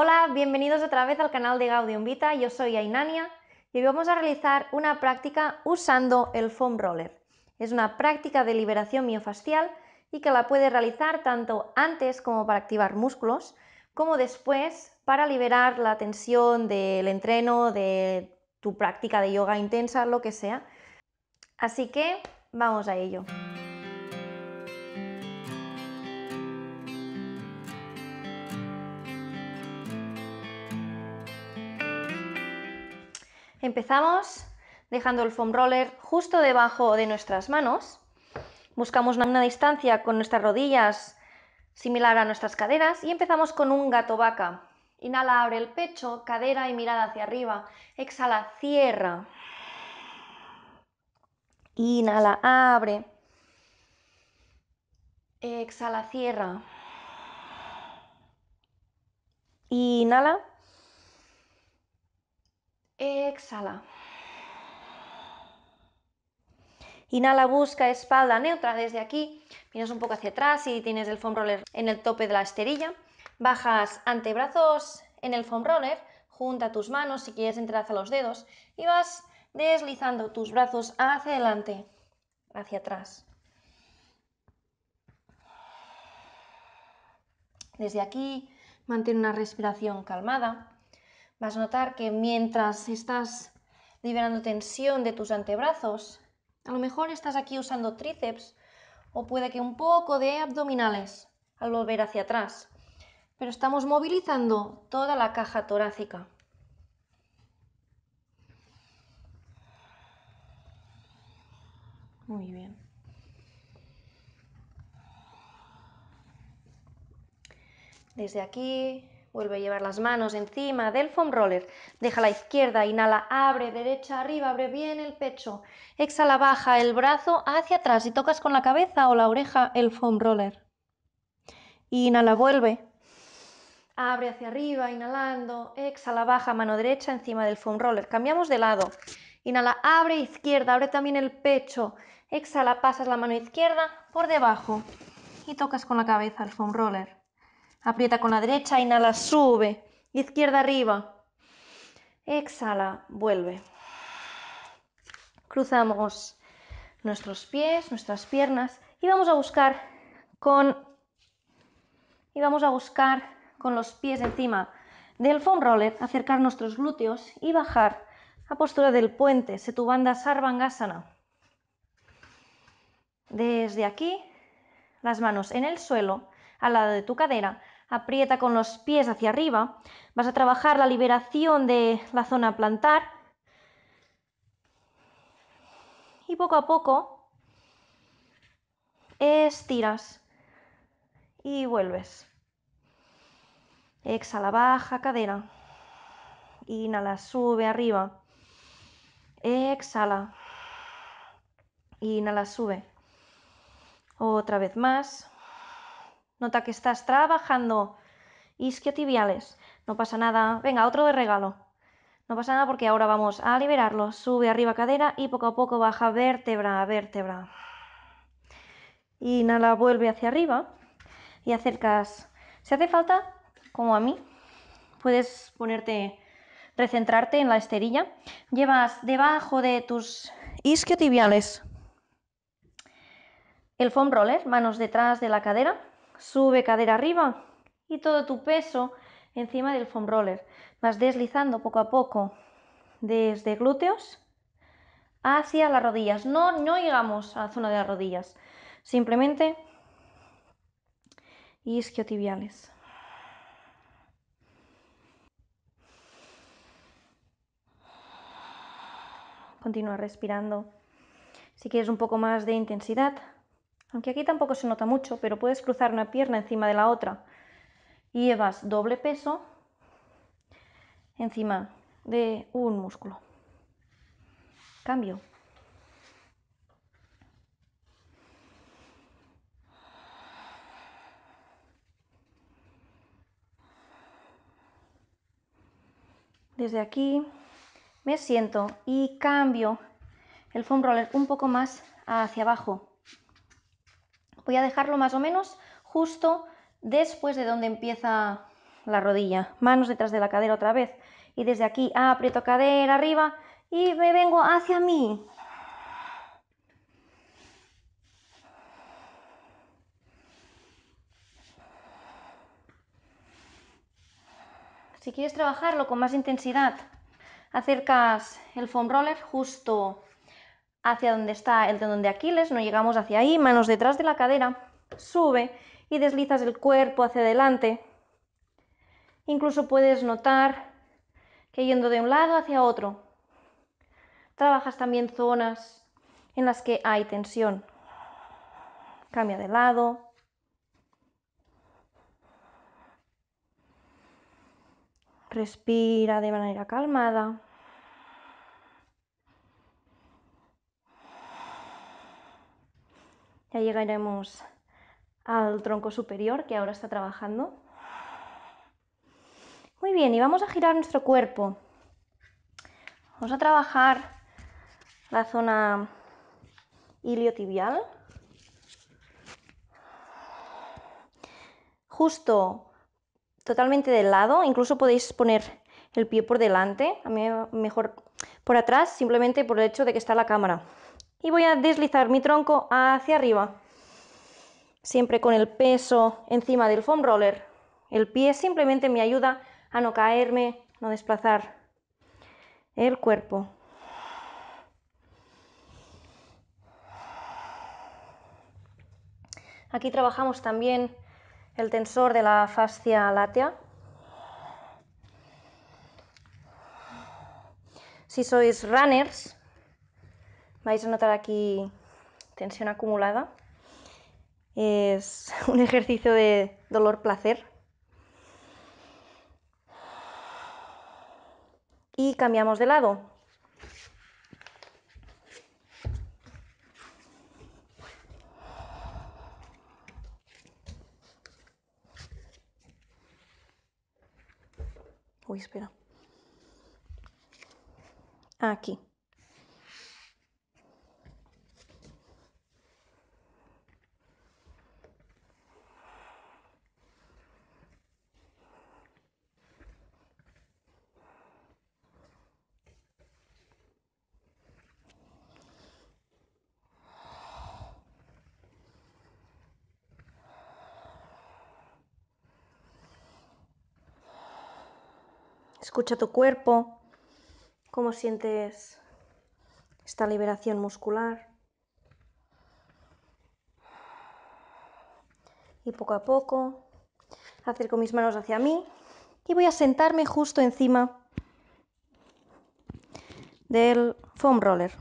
Hola, bienvenidos otra vez al canal de Gaudium Vita, yo soy Ainania y hoy vamos a realizar una práctica usando el foam roller. Es una práctica de liberación miofascial y que la puedes realizar tanto antes como para activar músculos, como después para liberar la tensión del entreno, de tu práctica de yoga intensa, lo que sea. Así que vamos a ello. Empezamos dejando el foam roller justo debajo de nuestras manos. Buscamos una distancia con nuestras rodillas similar a nuestras caderas y empezamos con un gato vaca. Inhala, abre el pecho, cadera y mirada hacia arriba. Exhala, cierra. Inhala, abre. Exhala, cierra. Inhala. Exhala. Inhala, busca espalda neutra desde aquí. Vienes un poco hacia atrás y tienes el foam roller en el tope de la esterilla. Bajas antebrazos en el foam roller. Junta tus manos, si quieres entrelaza los dedos. Y vas deslizando tus brazos hacia adelante, hacia atrás. Desde aquí, mantén una respiración calmada. Vas a notar que mientras estás liberando tensión de tus antebrazos, a lo mejor estás aquí usando tríceps o puede que un poco de abdominales al volver hacia atrás. Pero estamos movilizando toda la caja torácica. Muy bien. Desde aquí Vuelve a llevar las manos encima del foam roller. Deja la izquierda, inhala, abre, derecha, arriba, abre bien el pecho. Exhala, baja el brazo hacia atrás y tocas con la cabeza o la oreja el foam roller. Inhala, vuelve. Abre hacia arriba, inhalando. Exhala, baja, mano derecha encima del foam roller. Cambiamos de lado. Inhala, abre izquierda, abre también el pecho. Exhala, pasas la mano izquierda por debajo y tocas con la cabeza el foam roller. Aprieta con la derecha, inhala, sube. Izquierda arriba. Exhala, vuelve. Cruzamos nuestros pies, nuestras piernas y vamos a buscar con y vamos a buscar con los pies encima del foam roller, acercar nuestros glúteos y bajar a postura del puente, setubanda Sarvangasana. Desde aquí, las manos en el suelo al lado de tu cadera. Aprieta con los pies hacia arriba. Vas a trabajar la liberación de la zona plantar. Y poco a poco estiras y vuelves. Exhala, baja cadera. Inhala, sube arriba. Exhala. Inhala, sube. Otra vez más. Nota que estás trabajando. Isquiotibiales. No pasa nada. Venga, otro de regalo. No pasa nada porque ahora vamos a liberarlo. Sube arriba cadera y poco a poco baja vértebra a vértebra. Inhala, vuelve hacia arriba y acercas. Si hace falta, como a mí, puedes ponerte, recentrarte en la esterilla. Llevas debajo de tus isquiotibiales el foam roller, manos detrás de la cadera Sube cadera arriba y todo tu peso encima del foam roller. Vas deslizando poco a poco desde glúteos hacia las rodillas. No, no llegamos a la zona de las rodillas. Simplemente isquiotibiales. Continúa respirando. Si quieres un poco más de intensidad, aunque aquí tampoco se nota mucho, pero puedes cruzar una pierna encima de la otra y llevas doble peso encima de un músculo. Cambio. Desde aquí me siento y cambio el foam roller un poco más hacia abajo voy a dejarlo más o menos justo después de donde empieza la rodilla. Manos detrás de la cadera otra vez. Y desde aquí aprieto cadera arriba y me vengo hacia mí. Si quieres trabajarlo con más intensidad, acercas el foam roller justo hacia donde está el tendón de Aquiles, no llegamos hacia ahí, manos detrás de la cadera, sube y deslizas el cuerpo hacia adelante. Incluso puedes notar que yendo de un lado hacia otro, trabajas también zonas en las que hay tensión. Cambia de lado. Respira de manera calmada. Ya llegaremos al tronco superior que ahora está trabajando. Muy bien, y vamos a girar nuestro cuerpo. Vamos a trabajar la zona iliotibial. Justo, totalmente del lado, incluso podéis poner el pie por delante, a mí mejor por atrás, simplemente por el hecho de que está la cámara y voy a deslizar mi tronco hacia arriba, siempre con el peso encima del foam roller. El pie simplemente me ayuda a no caerme, no desplazar el cuerpo. Aquí trabajamos también el tensor de la fascia látea. Si sois runners, vais a notar aquí tensión acumulada. Es un ejercicio de dolor-placer. Y cambiamos de lado. Uy, espera. Aquí. Escucha tu cuerpo, cómo sientes esta liberación muscular. Y poco a poco acerco mis manos hacia mí y voy a sentarme justo encima del foam roller.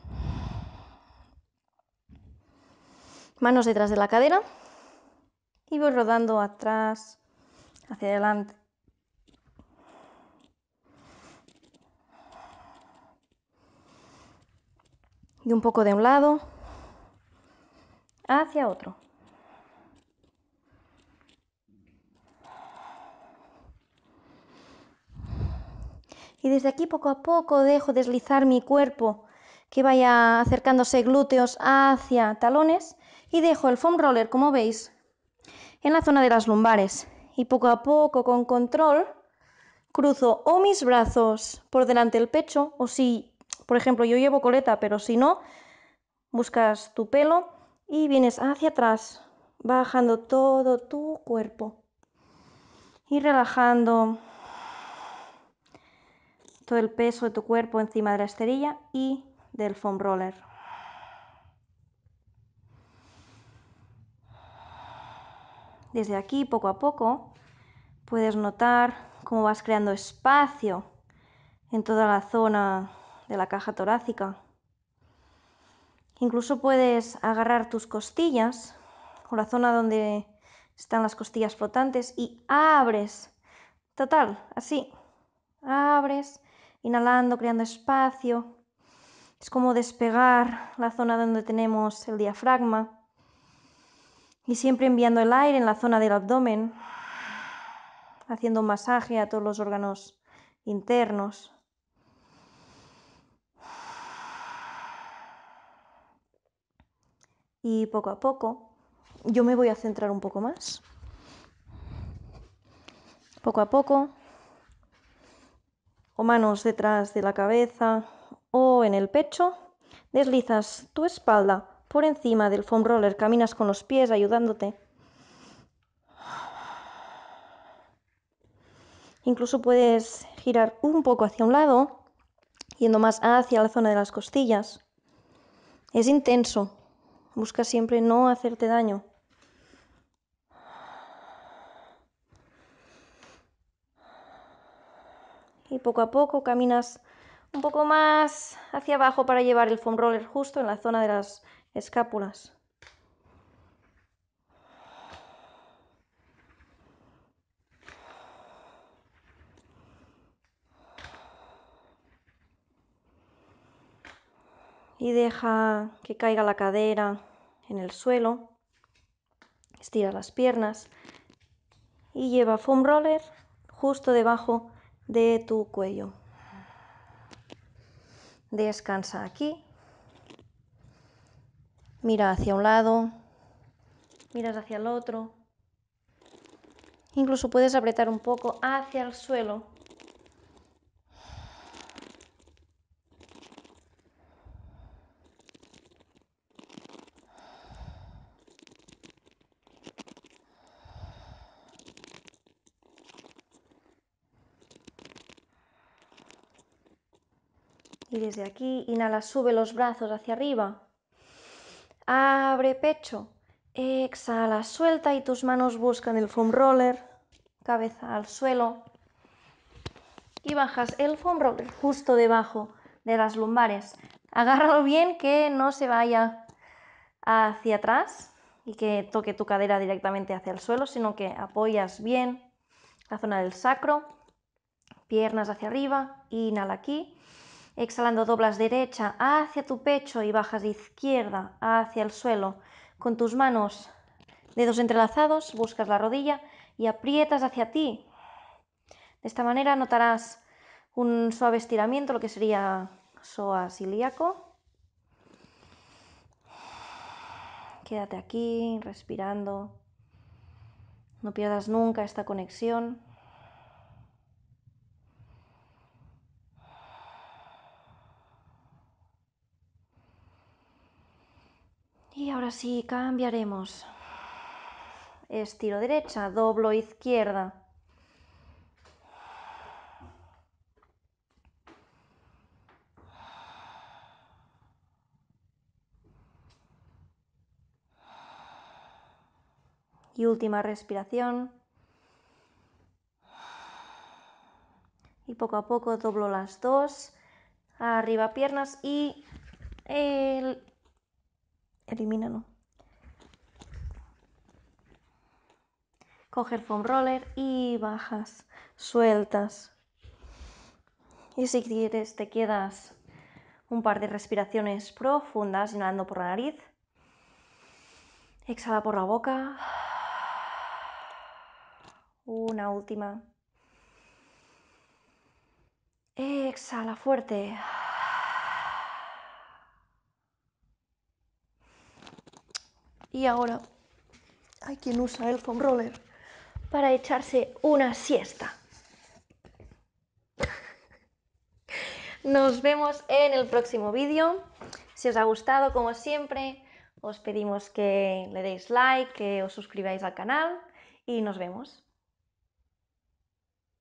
Manos detrás de la cadera y voy rodando atrás, hacia adelante. un poco de un lado hacia otro. Y desde aquí poco a poco dejo deslizar mi cuerpo que vaya acercándose glúteos hacia talones y dejo el foam roller, como veis, en la zona de las lumbares. Y poco a poco, con control, cruzo o mis brazos por delante del pecho o si por ejemplo, yo llevo coleta, pero si no, buscas tu pelo y vienes hacia atrás, bajando todo tu cuerpo y relajando todo el peso de tu cuerpo encima de la esterilla y del foam roller. Desde aquí, poco a poco, puedes notar cómo vas creando espacio en toda la zona de la caja torácica. Incluso puedes agarrar tus costillas o la zona donde están las costillas flotantes y abres. Total, así. Abres, inhalando, creando espacio. Es como despegar la zona donde tenemos el diafragma. Y siempre enviando el aire en la zona del abdomen, haciendo un masaje a todos los órganos internos. y poco a poco yo me voy a centrar un poco más. Poco a poco, o manos detrás de la cabeza o en el pecho, deslizas tu espalda por encima del foam roller, caminas con los pies ayudándote. Incluso puedes girar un poco hacia un lado, yendo más hacia la zona de las costillas. Es intenso, Busca siempre no hacerte daño. Y poco a poco caminas un poco más hacia abajo para llevar el foam roller justo en la zona de las escápulas. y deja que caiga la cadera en el suelo, estira las piernas y lleva foam roller justo debajo de tu cuello. Descansa aquí. Mira hacia un lado, miras hacia el otro. Incluso puedes apretar un poco hacia el suelo desde aquí, inhala, sube los brazos hacia arriba. Abre pecho. Exhala, suelta y tus manos buscan el foam roller. Cabeza al suelo. Y bajas el foam roller justo debajo de las lumbares. Agárralo bien que no se vaya hacia atrás y que toque tu cadera directamente hacia el suelo, sino que apoyas bien la zona del sacro, piernas hacia arriba, inhala aquí Exhalando doblas derecha hacia tu pecho y bajas de izquierda hacia el suelo. Con tus manos, dedos entrelazados, buscas la rodilla y aprietas hacia ti. De esta manera notarás un suave estiramiento, lo que sería psoas ilíaco. Quédate aquí respirando. No pierdas nunca esta conexión. Así cambiaremos. Estiro derecha, doblo izquierda. Y última respiración. Y poco a poco doblo las dos. Arriba piernas y el elimínalo. Coge el foam roller y bajas, sueltas. Y si quieres te quedas un par de respiraciones profundas, inhalando por la nariz. Exhala por la boca. Una última. Exhala fuerte. Y ahora hay quien usa el foam roller para echarse una siesta. Nos vemos en el próximo vídeo. Si os ha gustado, como siempre, os pedimos que le deis like, que os suscribáis al canal y nos vemos.